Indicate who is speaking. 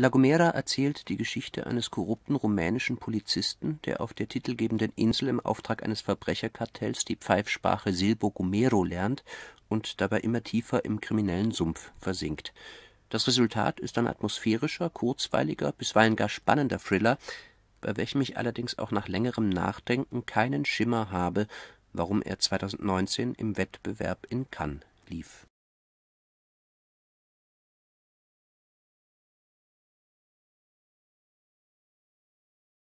Speaker 1: La Gomera erzählt die Geschichte eines korrupten rumänischen Polizisten, der auf der titelgebenden Insel im Auftrag eines Verbrecherkartells die Pfeifsprache Silbo Gomero lernt und dabei immer tiefer im kriminellen Sumpf versinkt. Das Resultat ist ein atmosphärischer, kurzweiliger, bisweilen gar spannender Thriller, bei welchem ich allerdings auch nach längerem Nachdenken keinen Schimmer habe, warum er 2019 im Wettbewerb in Cannes
Speaker 2: lief